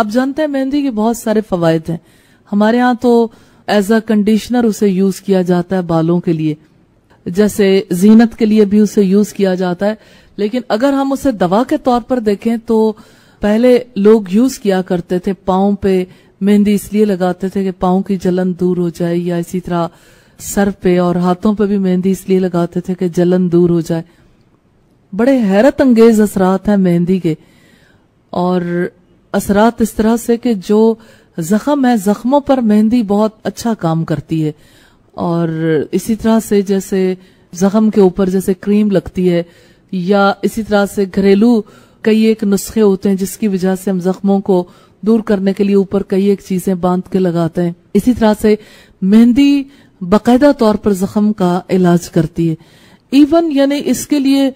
आप जानते हैं मेहंदी के बहुत सारे फवायद हैं हमारे यहाँ तो एज अ कंडीशनर उसे यूज किया जाता है बालों के लिए जैसे जीनत के लिए भी उसे यूज किया जाता है लेकिन अगर हम उसे दवा के तौर पर देखें तो पहले लोग यूज किया करते थे पाओ पे मेहंदी इसलिए लगाते थे कि पाओ की जलन दूर हो जाए या इसी तरह सर पे और हाथों पे भी मेहंदी इसलिए लगाते थे कि जलन दूर हो जाए बड़े हैरत अंगेज असरात हैं मेहंदी के और असरात इस तरह से कि जो जख्म है जख्मों पर मेहंदी बहुत अच्छा काम करती है और इसी तरह से जैसे जख्म के ऊपर जैसे क्रीम लगती है या इसी तरह से घरेलू कई एक नुस्खे होते हैं जिसकी वजह से हम जख्मों को दूर करने के लिए ऊपर कई एक चीजें बांध के लगाते हैं इसी तरह से मेहंदी बाकायदा तौर पर जख्म का इलाज करती है इवन यानी इसके लिए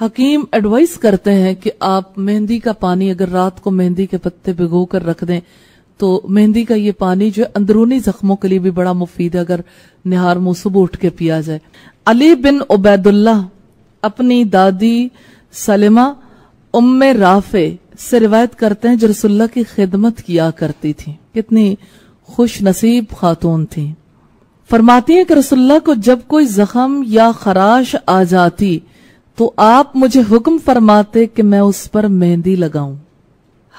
हकीम एडवाइस करते हैं कि आप मेहंदी का पानी अगर रात को मेहंदी के पत्ते भिगो कर रख दें तो मेहंदी का ये पानी जो अंदरूनी जख्मों के लिए भी बड़ा मुफीद है अगर निहार मुंह उठ के पिया जाए अली बिन उबैदुल्ला अपनी दादी सलेमा उम्म राफे से रिवायत करते हैं जो रसुल्ला की खिदमत किया करती थी कितनी खुश नसीब खातून थी फरमाती है कि रसुल्ला को जब कोई जख्म या खराश आ जाती तो आप मुझे हुक्म फरमाते कि मैं उस पर मेहंदी लगाऊं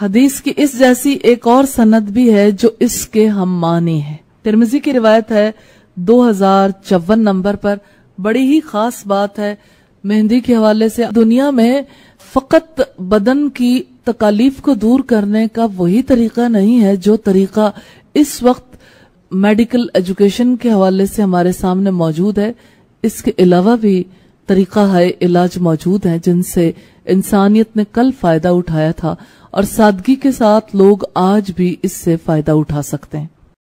हदीस की इस जैसी एक और सनद भी है जो इसके हम मानी है तिरमिजी की रिवायत है दो हजार चौवन नंबर पर बड़ी ही खास बात है मेहंदी के हवाले से दुनिया में फकत बदन की तकालीफ को दूर करने का वही तरीका नहीं है जो तरीका इस वक्त मेडिकल एजुकेशन के हवाले से हमारे सामने मौजूद है इसके अलावा भी तरीका है इलाज मौजूद हैं जिनसे इंसानियत ने कल फायदा उठाया था और सादगी के साथ लोग आज भी इससे फायदा उठा सकते हैं